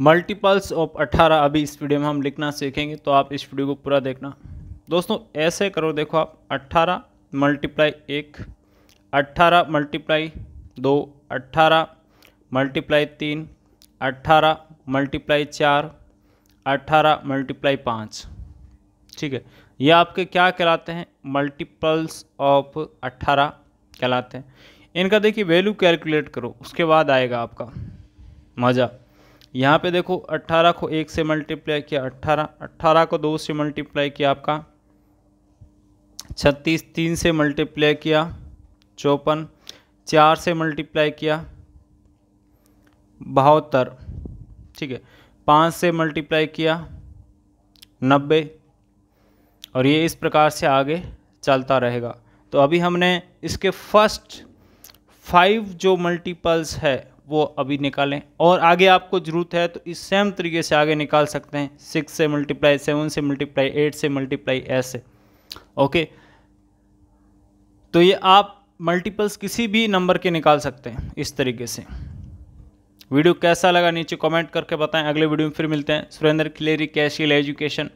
multiples of अट्ठारह अभी इस वीडियो में हम लिखना सीखेंगे तो आप इस वीडियो को पूरा देखना दोस्तों ऐसे करो देखो आप अट्ठारह मल्टीप्लाई एक अट्ठारह मल्टीप्लाई दो अट्ठारह मल्टीप्लाई तीन अट्ठारह मल्टीप्लाई चार अट्ठारह मल्टीप्लाई पाँच ठीक है ये आपके क्या कहलाते हैं मल्टीपल्स ऑफ अट्ठारह कहलाते हैं इनका देखिए वैल्यू कैलकुलेट करो उसके बाद आएगा आपका मज़ा यहाँ पे देखो 18 को एक से मल्टीप्लाई किया 18 18 को दो से मल्टीप्लाई किया आपका 36 तीन से मल्टीप्लाई किया चौपन चार से मल्टीप्लाई किया बहत्तर ठीक है पाँच से मल्टीप्लाई किया नब्बे और ये इस प्रकार से आगे चलता रहेगा तो अभी हमने इसके फर्स्ट फाइव जो मल्टीपल्स है वो अभी निकालें और आगे आपको ज़रूरत है तो इस सेम तरीके से आगे निकाल सकते हैं सिक्स से मल्टीप्लाई सेवन से मल्टीप्लाई एट से मल्टीप्लाई से ओके तो ये आप मल्टीपल्स किसी भी नंबर के निकाल सकते हैं इस तरीके से वीडियो कैसा लगा नीचे कमेंट करके बताएं अगले वीडियो में फिर मिलते हैं सुरेंद्र खिलेरी कैशियल एजुकेशन